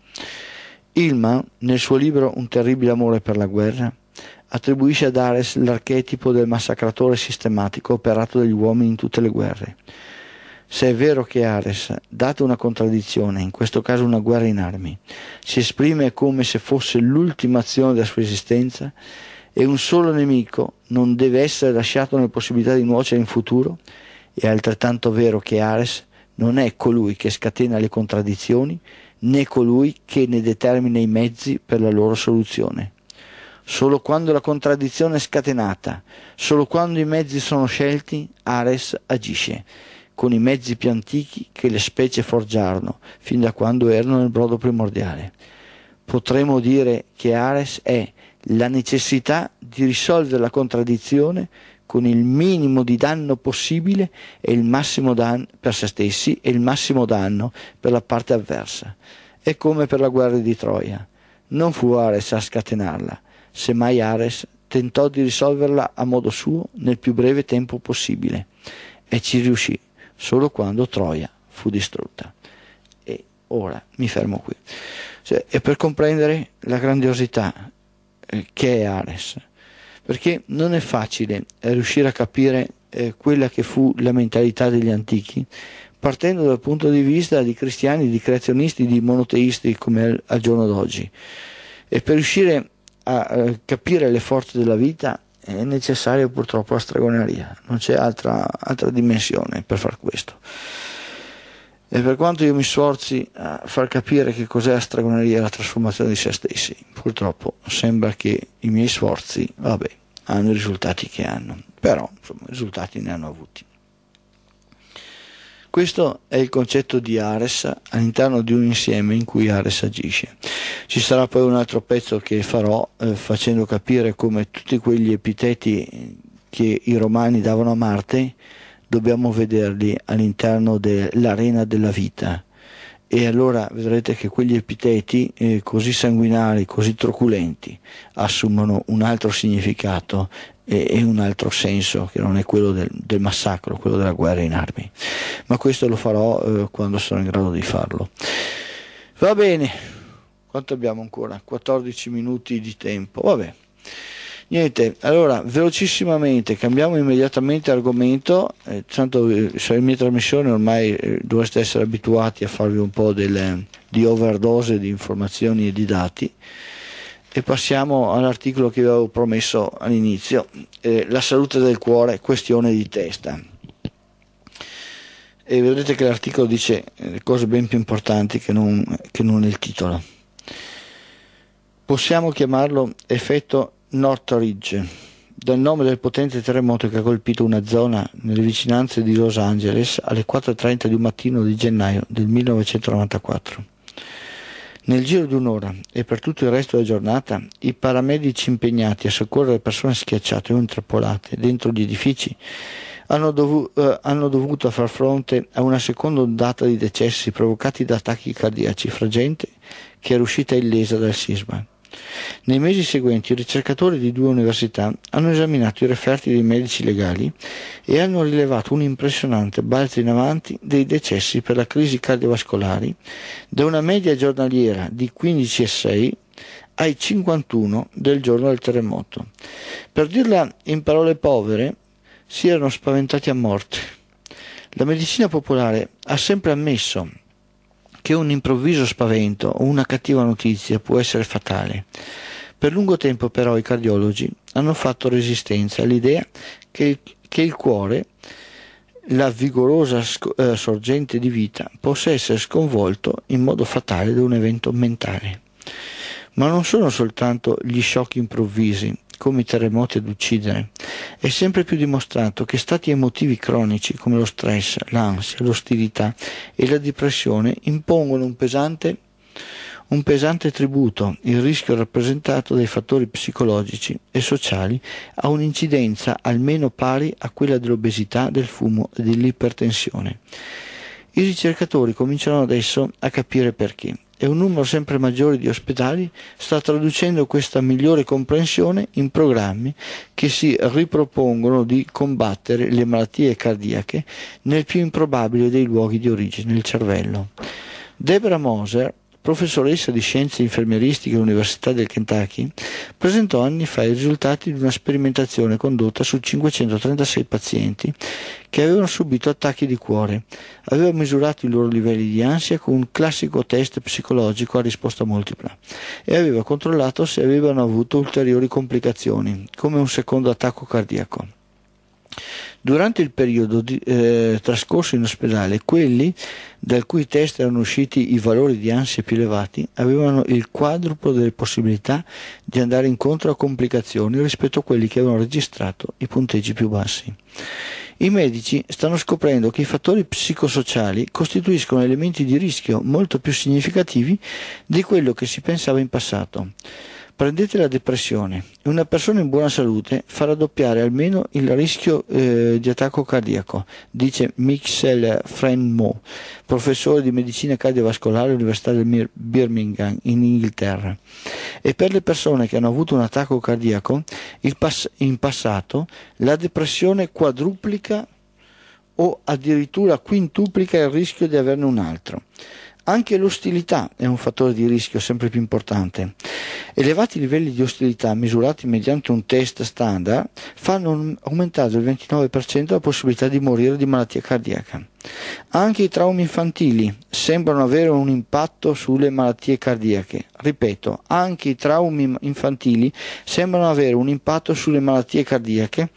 Ilman, nel suo libro Un terribile amore per la guerra, attribuisce ad Ares l'archetipo del massacratore sistematico operato dagli uomini in tutte le guerre. Se è vero che Ares, data una contraddizione, in questo caso una guerra in armi, si esprime come se fosse l'ultima azione della sua esistenza e un solo nemico non deve essere lasciato nella possibilità di nuocere in futuro, è altrettanto vero che Ares non è colui che scatena le contraddizioni, né colui che ne determina i mezzi per la loro soluzione. Solo quando la contraddizione è scatenata, solo quando i mezzi sono scelti, Ares agisce, con i mezzi più antichi che le specie forgiarono fin da quando erano nel brodo primordiale. Potremmo dire che Ares è la necessità di risolvere la contraddizione con il minimo di danno possibile e il massimo danno per se stessi e il massimo danno per la parte avversa. È come per la guerra di Troia. Non fu Ares a scatenarla, se mai Ares tentò di risolverla a modo suo nel più breve tempo possibile e ci riuscì solo quando Troia fu distrutta. E ora mi fermo qui. Cioè, e per comprendere la grandiosità eh, che è Ares, perché non è facile eh, riuscire a capire eh, quella che fu la mentalità degli antichi, partendo dal punto di vista di cristiani, di creazionisti, di monoteisti come al, al giorno d'oggi. E per riuscire a capire le forze della vita è necessaria purtroppo la stregoneria, non c'è altra, altra dimensione per far questo. E per quanto io mi sforzi a far capire che cos'è la stregoneria e la trasformazione di se stessi, purtroppo sembra che i miei sforzi, vabbè, hanno i risultati che hanno, però insomma, i risultati ne hanno avuti. Questo è il concetto di Ares all'interno di un insieme in cui Ares agisce. Ci sarà poi un altro pezzo che farò eh, facendo capire come tutti quegli epiteti che i romani davano a Marte dobbiamo vederli all'interno dell'arena della vita e allora vedrete che quegli epiteti eh, così sanguinari, così truculenti, assumono un altro significato e, e un altro senso che non è quello del, del, massacro, quello della guerra in armi. Ma questo lo farò eh, quando sarò in grado di farlo. Va bene. Quanto abbiamo ancora? 14 minuti di tempo, vabbè. Niente, allora velocissimamente cambiamo immediatamente argomento, eh, tanto eh, sulle mie trasmissioni ormai eh, dovreste essere abituati a farvi un po' delle, di overdose di informazioni e di dati e passiamo all'articolo che vi avevo promesso all'inizio, eh, la salute del cuore, questione di testa. E vedrete che l'articolo dice eh, cose ben più importanti che non, che non il titolo. Possiamo chiamarlo effetto Northridge, dal nome del potente terremoto che ha colpito una zona nelle vicinanze di Los Angeles alle 4.30 di un mattino di gennaio del 1994. Nel giro di un'ora e per tutto il resto della giornata, i paramedici impegnati a soccorrere persone schiacciate o intrappolate dentro gli edifici hanno, dovu- eh, hanno, dovuto far fronte a una seconda ondata di decessi provocati da attacchi cardiaci fra gente che era uscita illesa dal sisma. Nei mesi seguenti ricercatori di due università hanno esaminato i referti dei medici legali e hanno rilevato un impressionante balzo in avanti dei decessi per la crisi cardiovascolari da una media giornaliera di 15,6 ai 51 del giorno del terremoto. Per dirla in parole povere, si erano spaventati a morte. La medicina popolare ha sempre ammesso che un improvviso spavento o una cattiva notizia può essere fatale. Per lungo tempo però i cardiologi hanno fatto resistenza all'idea che, che il cuore, la vigorosa sc- eh, sorgente di vita, possa essere sconvolto in modo fatale da un evento mentale. Ma non sono soltanto gli shock improvvisi come i terremoti ad uccidere. È sempre più dimostrato che stati emotivi cronici come lo stress, l'ansia, l'ostilità e la depressione impongono un pesante un pesante tributo, il rischio rappresentato dai fattori psicologici e sociali, ha un'incidenza almeno pari a quella dell'obesità, del fumo e dell'ipertensione. I ricercatori cominciano adesso a capire perché e un numero sempre maggiore di ospedali sta traducendo questa migliore comprensione in programmi che si ripropongono di combattere le malattie cardiache nel più improbabile dei luoghi di origine, il cervello. Deborah Moser professoressa di scienze infermieristiche all'Università del Kentucky, presentò anni fa i risultati di una sperimentazione condotta su 536 pazienti che avevano subito attacchi di cuore. Aveva misurato i loro livelli di ansia con un classico test psicologico a risposta multipla e aveva controllato se avevano avuto ulteriori complicazioni, come un secondo attacco cardiaco. Durante il periodo di, eh, trascorso in ospedale, quelli dal cui test erano usciti i valori di ansia più elevati avevano il quadruplo delle possibilità di andare incontro a complicazioni rispetto a quelli che avevano registrato i punteggi più bassi. I medici stanno scoprendo che i fattori psicosociali costituiscono elementi di rischio molto più significativi di quello che si pensava in passato. Prendete la depressione. Una persona in buona salute fa raddoppiare almeno il rischio eh, di attacco cardiaco, dice Michel Frenmo, professore di medicina cardiovascolare all'Università del Birmingham in Inghilterra. E per le persone che hanno avuto un attacco cardiaco pass- in passato, la depressione quadruplica o addirittura quintuplica il rischio di averne un altro. Anche l'ostilità è un fattore di rischio sempre più importante. Elevati livelli di ostilità misurati mediante un test standard fanno aumentare del 29% la possibilità di morire di malattia cardiaca. Anche i traumi infantili sembrano avere un impatto sulle malattie cardiache. Ripeto, anche i traumi infantili sembrano avere un impatto sulle malattie cardiache.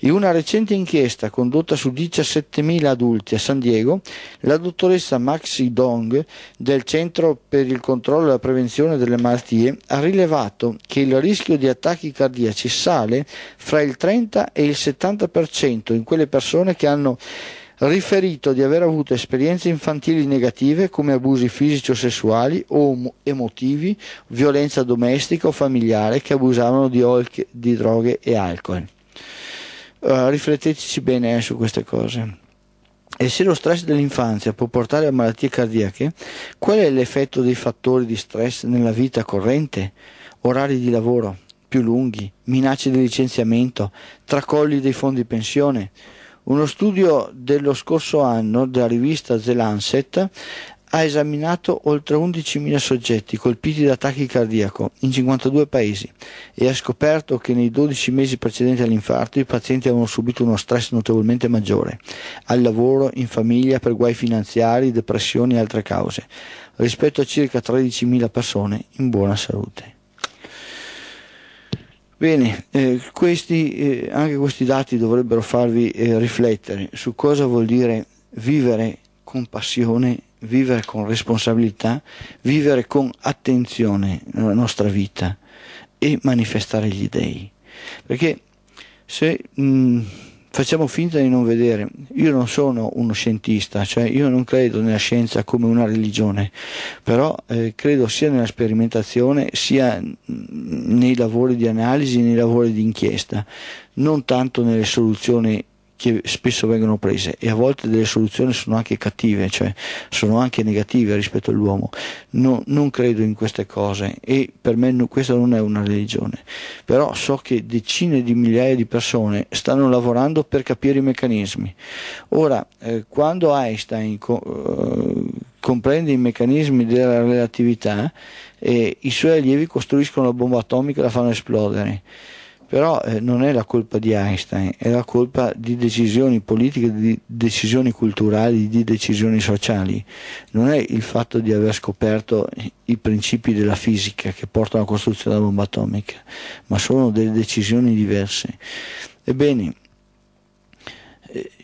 In una recente inchiesta condotta su 17.000 adulti a San Diego, la dottoressa Maxi Dong del Centro per il controllo e la prevenzione delle malattie ha rilevato che il rischio di attacchi cardiaci sale fra il 30 e il 70% in quelle persone che hanno riferito di aver avuto esperienze infantili negative come abusi fisici o sessuali o emotivi, violenza domestica o familiare che abusavano di, olche, di droghe e alcol. Uh, rifletteteci bene eh, su queste cose. E se lo stress dell'infanzia può portare a malattie cardiache, qual è l'effetto dei fattori di stress nella vita corrente? Orari di lavoro più lunghi, minacce di licenziamento, tracolli dei fondi pensione, uno studio dello scorso anno della rivista The Lancet ha esaminato oltre 11.000 soggetti colpiti da attacchi cardiaco in 52 paesi e ha scoperto che nei 12 mesi precedenti all'infarto i pazienti avevano subito uno stress notevolmente maggiore, al lavoro, in famiglia, per guai finanziari, depressioni e altre cause, rispetto a circa 13.000 persone in buona salute. Bene, eh, questi, eh, anche questi dati dovrebbero farvi eh, riflettere su cosa vuol dire vivere con passione, vivere con responsabilità, vivere con attenzione nella nostra vita e manifestare gli dèi. Perché se mh, mm, facciamo finta di non vedere. Io non sono uno scientista, cioè io non credo nella scienza come una religione, però eh, credo sia nella sperimentazione sia nei lavori di analisi, nei lavori di inchiesta, non tanto nelle soluzioni che spesso vengono prese e a volte delle soluzioni sono anche cattive, cioè sono anche negative rispetto all'uomo. No, non credo in queste cose e per me no, questa non è una religione, però so che decine di migliaia di persone stanno lavorando per capire i meccanismi. Ora, eh, quando Einstein co- eh, comprende i meccanismi della relatività, eh, i suoi allievi costruiscono la bomba atomica e la fanno esplodere però eh, non è la colpa di Einstein, è la colpa di decisioni politiche, di decisioni culturali, di decisioni sociali. Non è il fatto di aver scoperto i principi della fisica che portano alla costruzione della bomba atomica, ma sono delle decisioni diverse. Ebbene,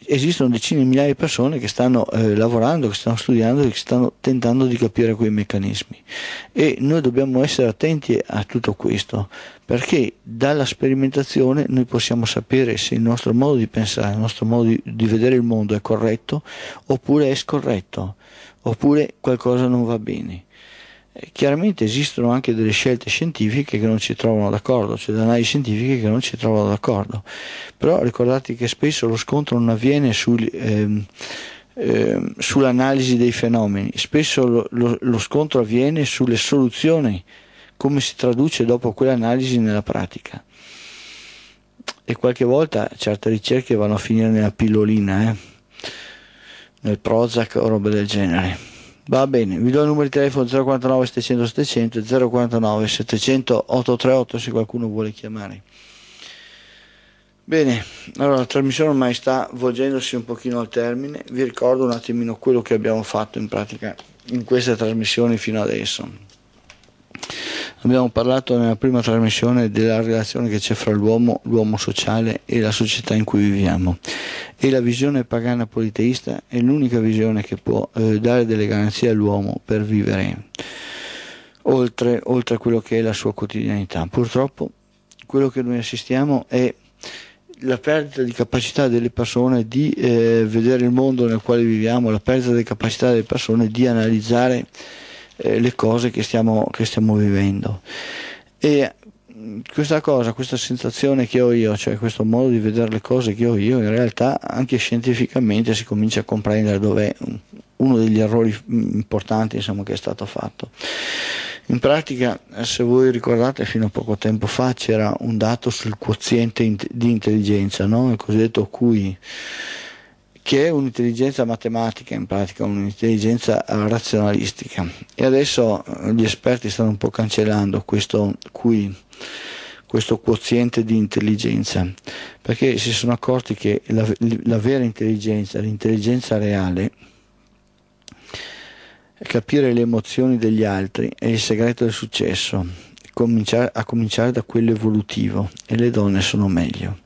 esistono decine di migliaia di persone che stanno eh, lavorando, che stanno studiando e che stanno tentando di capire quei meccanismi e noi dobbiamo essere attenti a tutto questo perché dalla sperimentazione noi possiamo sapere se il nostro modo di pensare, il nostro modo di, di vedere il mondo è corretto oppure è scorretto oppure qualcosa non va bene eh, chiaramente esistono anche delle scelte scientifiche che non ci trovano d'accordo, cioè delle analisi scientifiche che non ci trovano d'accordo, però ricordate che spesso lo scontro non avviene sul, ehm, ehm, sull'analisi dei fenomeni, spesso lo, lo, lo scontro avviene sulle soluzioni, come si traduce dopo quell'analisi nella pratica. E qualche volta certe ricerche vanno a finire nella pillolina, eh? nel Prozac o roba del genere. Va bene, vi do il numero di telefono 049 700 700 049 700 838 se qualcuno vuole chiamare. Bene, allora la trasmissione ormai sta volgendosi un pochino al termine, vi ricordo un attimino quello che abbiamo fatto in pratica in questa trasmissione fino adesso. Abbiamo parlato nella prima trasmissione della relazione che c'è fra l'uomo, l'uomo sociale e la società in cui viviamo e la visione pagana politeista è l'unica visione che può eh, dare delle garanzie all'uomo per vivere oltre, oltre a quello che è la sua quotidianità. Purtroppo quello che noi assistiamo è la perdita di capacità delle persone di eh, vedere il mondo nel quale viviamo, la perdita di capacità delle persone di analizzare eh, le cose che stiamo, che stiamo vivendo. E questa cosa, questa sensazione che ho io, cioè questo modo di vedere le cose che ho io, in realtà anche scientificamente si comincia a comprendere dov'è uno degli errori mm, importanti insomma, che è stato fatto. In pratica, se voi ricordate, fino a poco tempo fa c'era un dato sul quoziente di intelligenza, no? il cosiddetto QI che è un'intelligenza matematica, in pratica un'intelligenza eh, razionalistica. E adesso eh, gli esperti stanno un po' cancellando questo qui questo quoziente di intelligenza, perché si sono accorti che la, la, vera intelligenza, l'intelligenza reale, capire le emozioni degli altri è il segreto del successo, cominciare, a cominciare da quello evolutivo e le donne sono meglio.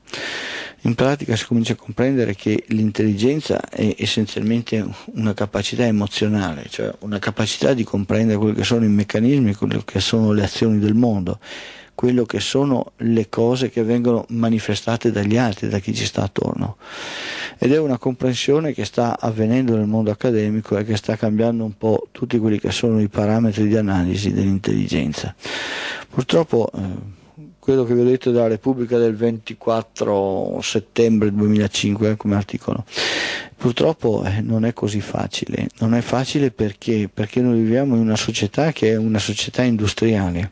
In pratica si comincia a comprendere che l'intelligenza è essenzialmente una capacità emozionale, cioè una capacità di comprendere quelli che sono i meccanismi, quelle che sono le azioni del mondo, quello che sono le cose che vengono manifestate dagli altri, da chi ci sta attorno. Ed è una comprensione che sta avvenendo nel mondo accademico e che sta cambiando un po' tutti quelli che sono i parametri di analisi dell'intelligenza. Purtroppo eh, quello che vi ho detto dalla Repubblica del 24 settembre 2005 come articolo. Purtroppo eh, non è così facile, non è facile perché? Perché noi viviamo in una società che è una società industriale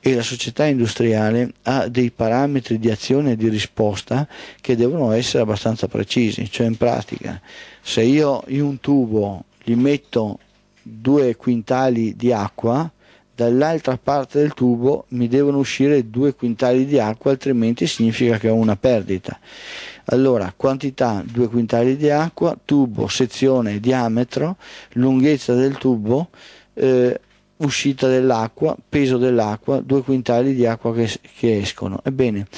e la società industriale ha dei parametri di azione e di risposta che devono essere abbastanza precisi, cioè in pratica se io in un tubo gli metto due quintali di acqua dall'altra parte del tubo mi devono uscire due quintali di acqua altrimenti significa che ho una perdita allora quantità 2 quintali di acqua tubo sezione diametro lunghezza del tubo eh, uscita dell'acqua peso dell'acqua 2 quintali di acqua che, che escono ebbene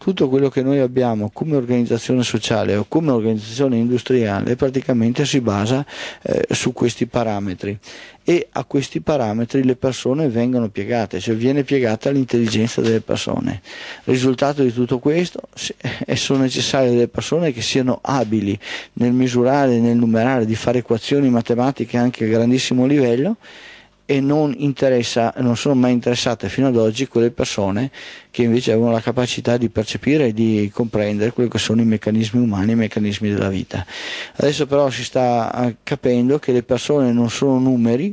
tutto quello che noi abbiamo come organizzazione sociale o come organizzazione industriale praticamente si basa eh, su questi parametri e a questi parametri le persone vengono piegate, cioè viene piegata l'intelligenza delle persone. risultato di tutto questo è eh, sono necessarie delle persone che siano abili nel misurare, nel numerare, di fare equazioni matematiche anche a grandissimo livello e non, non, sono mai interessate fino ad oggi quelle persone che invece avevano la capacità di percepire e di comprendere quelli che sono i meccanismi umani i meccanismi della vita. Adesso però si sta eh, capendo che le persone non sono numeri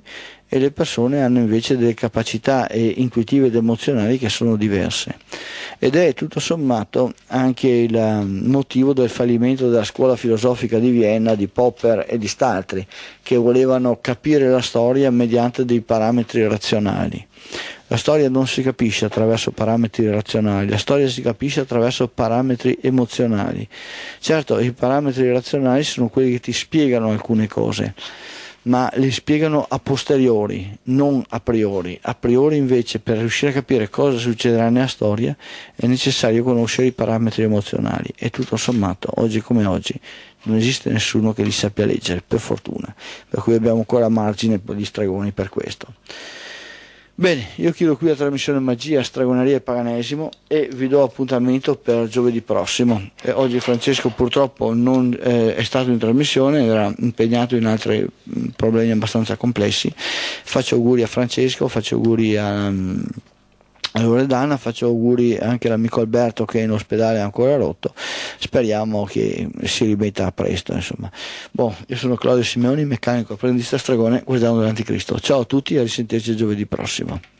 e le persone hanno invece delle capacità intuitive ed emozionali che sono diverse. Ed è tutto sommato anche il mm, motivo del fallimento della scuola filosofica di Vienna, di Popper e di Staltri, che volevano capire la storia mediante dei parametri razionali. La storia non si capisce attraverso parametri razionali, la storia si capisce attraverso parametri emozionali. Certo, i parametri razionali sono quelli che ti spiegano alcune cose ma le spiegano a posteriori, non a priori. A priori invece per riuscire a capire cosa succederà nella storia è necessario conoscere i parametri emozionali e tutto sommato, oggi come oggi, non esiste nessuno che li sappia leggere, per fortuna, per cui abbiamo ancora margine di stregoni per questo. Bene, io chiudo qui la trasmissione Magia, Stragoneria e Paganesimo e vi do appuntamento per giovedì prossimo. Eh, oggi Francesco purtroppo non eh, è stato in trasmissione, era impegnato in altri mh, mm, problemi abbastanza complessi. Faccio auguri a Francesco, faccio auguri a... Mh, mm, Loredana, faccio auguri anche all'amico Alberto che è in ospedale è ancora rotto, speriamo che si rimetta presto. Insomma. Bon, io sono Claudio Simeoni, meccanico apprendista stregone, guardando dell'Anticristo. Ciao a tutti e a risentirci giovedì prossimo.